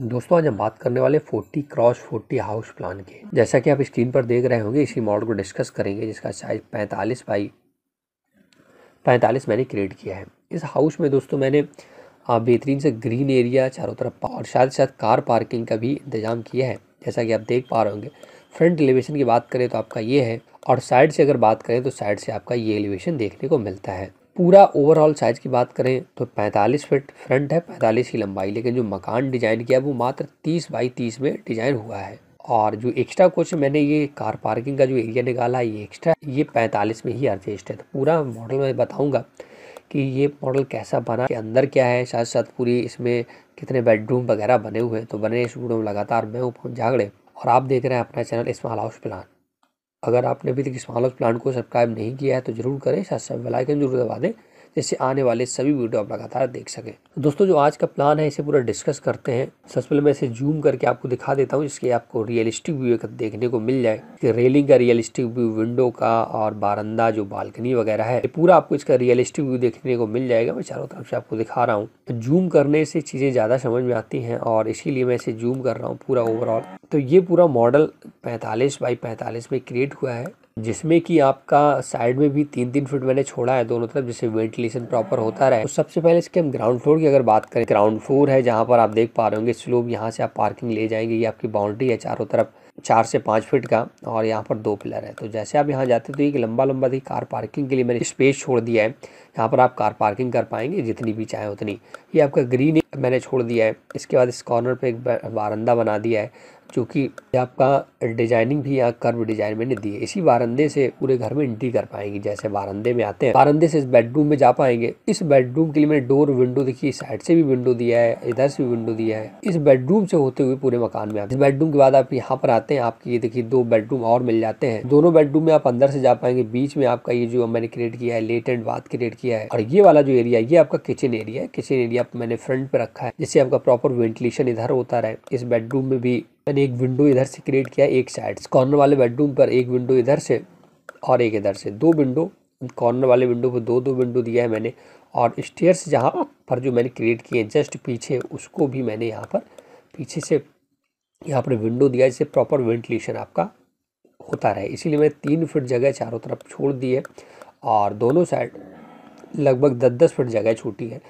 दोस्तों आज हम बात करने वाले 40 क्रॉस 40 हाउस प्लान के जैसा कि आप स्क्रीन पर देख रहे होंगे इसी मॉडल को डिस्कस करेंगे जिसका साइज 45 बाई 45 मैंने क्रिएट किया है इस हाउस में दोस्तों मैंने बेहतरीन से ग्रीन एरिया चारों तरफ और साथ ही साथ कार पार्किंग का भी इंतजाम किया है जैसा कि आप देख पा रहे होंगे फ्रंट एलिवेशन की बात करें तो आपका ये है और साइड से अगर बात करें तो साइड से आपका ये एलिवेशन देखने को मिलता है पूरा ओवरऑल साइज़ की बात करें तो 45 फीट फ्रंट है 45 की लंबाई लेकिन जो मकान डिज़ाइन किया वो मात्र 30 बाई 30 में डिज़ाइन हुआ है और जो एक्स्ट्रा कुछ मैंने ये कार पार्किंग का जो एरिया निकाला ये एक्स्ट्रा ये 45 में ही एडजस्ट है तो पूरा मॉडल मैं बताऊँगा कि ये मॉडल कैसा बना के अंदर क्या है साथ साथ पूरी इसमें कितने बेडरूम वगैरह बने हुए हैं तो बने स्टूडियो में लगातार मैं ऊपर झागड़े और आप देख रहे हैं अपना चैनल इस्माल हाउस प्लान अगर आपने अभी तक इस मालस प्लांट को सब्सक्राइब नहीं किया है तो ज़रूर करें साथ साथ बेलाइकन जरूर दबा दें जिससे आने वाले सभी वीडियो आप लगातार देख सकें दोस्तों जो आज का प्लान है इसे पूरा डिस्कस करते हैं सबसे पहले मैं इसे जूम करके आपको दिखा देता हूँ जिसके आपको रियलिस्टिक व्यू देखने को मिल जाए कि रेलिंग का रियलिस्टिक व्यू विंडो का और बारंदा जो बालकनी वगैरह है पूरा आपको इसका रियलिस्टिक व्यू देखने को मिल जाएगा मैं चारों तरफ से आपको दिखा रहा हूँ जूम तो करने से चीज़ें ज़्यादा समझ में आती हैं और इसीलिए मैं इसे जूम कर रहा हूँ पूरा ओवरऑल तो ये पूरा मॉडल पैंतालीस बाई पैंतालीस में क्रिएट हुआ है जिसमें कि आपका साइड में भी तीन तीन फीट मैंने छोड़ा है दोनों तरफ जिससे वेंटिलेशन प्रॉपर होता रहे तो सबसे पहले इसके हम ग्राउंड फ्लोर की अगर बात करें ग्राउंड फ्लोर है जहाँ पर आप देख पा रहे होंगे स्लोप यहाँ से आप पार्किंग ले जाएंगे ये आपकी बाउंड्री है चारों तरफ चार से पाँच फीट का और यहाँ पर दो पिलर है तो जैसे आप यहाँ जाते तो एक लंबा लंबा थी कार पार्किंग के लिए मैंने स्पेस छोड़ दिया है यहाँ पर आप कार पार्किंग कर पाएंगे जितनी भी चाहे उतनी ये आपका ग्रीन मैंने छोड़ दिया है इसके बाद इस कॉर्नर पे एक बारंदा बना दिया है कि आपका डिजाइनिंग भी यहाँ कर्व डिजाइन मैंने दी है इसी बारंदे से पूरे घर में एंट्री कर पाएंगे जैसे बारंदे में आते हैं बारंदे से इस बेडरूम में जा पाएंगे इस बेडरूम के लिए मैंने डोर विंडो देखी साइड से भी विंडो दिया है इधर से भी विंडो दिया है इस बेडरूम से होते हुए पूरे मकान में आते हैं इस बेडरूम के बाद आप यहाँ पर आते हैं आपकी ये देखिए दो बेडरूम और मिल जाते हैं दोनों बेडरूम में आप अंदर से जा पाएंगे बीच में आपका ये जो मैंने क्रिएट किया है लेट एंड बात क्रिएट किया है और ये वाला जो एरिया ये आपका किचन एरिया है किचन एरिया मैंने फ्रंट पे रखा है जिससे आपका प्रॉपर वेंटिलेशन इधर होता रहे इस बेडरूम में भी मैंने एक विंडो इधर से क्रिएट किया एक साइड कॉर्नर वाले बेडरूम पर एक विंडो इधर से और एक इधर से दो विंडो कॉर्नर वाले विंडो पर दो दो विंडो दिया है मैंने और स्टेयर्स जहाँ पर जो मैंने क्रिएट किए जस्ट पीछे उसको भी मैंने यहाँ पर पीछे से यहाँ पर विंडो दिया जिससे प्रॉपर वेंटिलेशन आपका होता रहे इसीलिए मैंने तीन फिट जगह चारों तरफ छोड़ दी है और दोनों साइड लगभग दस दस फिट जगह छोटी है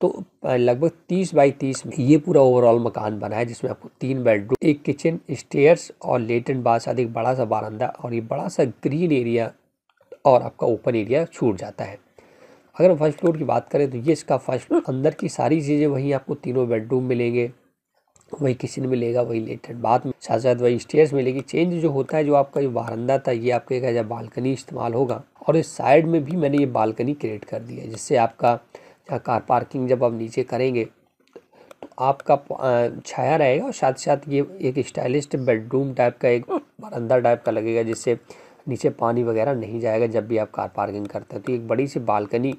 तो लगभग 30 बाई 30 में ये पूरा ओवरऑल मकान बना है जिसमें आपको तीन बेडरूम एक किचन स्टेयर्स और लेटन बाथ साथ एक बड़ा सा बारंदा और ये बड़ा सा ग्रीन एरिया और आपका ओपन एरिया छूट जाता है अगर हम फर्स्ट फ्लोर की बात करें तो ये इसका फर्स्ट फ्लोर अंदर की सारी चीज़ें वहीं आपको तीनों बेडरूम मिलेंगे वही किचन मिलेगा वही लेटन बाथ में साथ साथ वही स्टेयर्स मिलेगी चेंज जो होता है जो आपका ये बारंदा था ये आपके एक बालकनी इस्तेमाल होगा और इस साइड में भी मैंने ये बालकनी क्रिएट कर दी है जिससे आपका कार पार्किंग जब आप नीचे करेंगे तो आपका छाया रहेगा और साथ साथ ये एक स्टाइलिश बेडरूम टाइप का एक बरंदा टाइप का लगेगा जिससे नीचे पानी वगैरह नहीं जाएगा जब भी आप कार पार्किंग करते हैं तो एक बड़ी सी बालकनी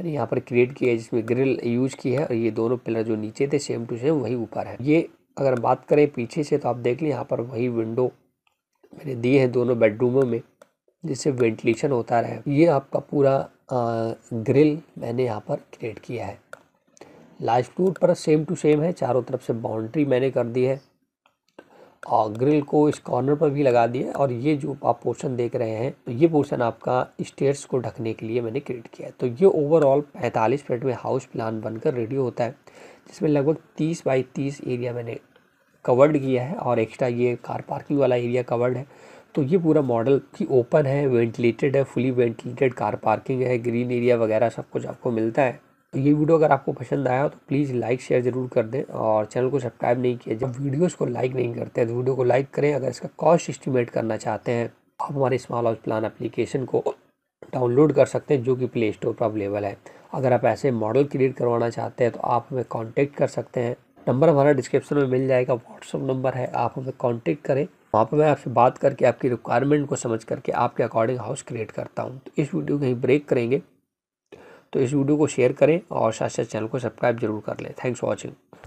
मैंने यहाँ पर क्रिएट की है जिसमें ग्रिल यूज की है और ये दोनों पिलर जो नीचे थे सेम टू सेम वही ऊपर है ये अगर बात करें पीछे से तो आप देख लें यहाँ पर वही विंडो मैंने दिए हैं दोनों बेडरूमों में जिससे वेंटिलेशन होता रहे ये आपका पूरा ग्रिल मैंने यहाँ पर क्रिएट किया है लास्ट टूट पर सेम टू सेम है चारों तरफ से बाउंड्री मैंने कर दी है और ग्रिल को इस कॉर्नर पर भी लगा दिया और ये जो आप पोर्शन देख रहे हैं तो ये पोर्शन आपका स्टेयर्स को ढकने के लिए मैंने क्रिएट किया है तो ये ओवरऑल 45 फीट में हाउस प्लान बनकर रेडी होता है जिसमें लगभग 30 बाई 30 एरिया मैंने कवर्ड किया है और एक्स्ट्रा ये कार पार्किंग वाला एरिया कवर्ड है तो ये पूरा मॉडल की ओपन है वेंटिलेटेड है फुली वेंटिलेटेड कार पार्किंग है ग्रीन एरिया वगैरह सब कुछ आपको मिलता है तो ये वीडियो अगर आपको पसंद आया हो तो प्लीज़ लाइक शेयर जरूर कर दें और चैनल को सब्सक्राइब नहीं किया जब वीडियोस को लाइक नहीं करते तो वीडियो को लाइक करें अगर इसका कॉस्ट इस्टीमेट करना चाहते हैं आप हमारे स्मॉल हाउस प्लान अप्लीकेशन को डाउनलोड कर सकते हैं जो कि प्ले स्टोर पर अवेलेबल है अगर आप ऐसे मॉडल क्रिएट करवाना चाहते हैं तो आप हमें कॉन्टेक्ट कर सकते हैं नंबर हमारा डिस्क्रिप्शन में मिल जाएगा व्हाट्सअप नंबर है आप हमें कॉन्टेक्ट करें वहाँ पर मैं आपसे बात करके आपकी रिक्वायरमेंट को समझ करके आपके अकॉर्डिंग हाउस क्रिएट करता हूँ तो इस वीडियो को कहीं ब्रेक करेंगे तो इस वीडियो को शेयर करें और साथ साथ चैनल को सब्सक्राइब जरूर कर लें थैंक्स फॉर वॉचिंग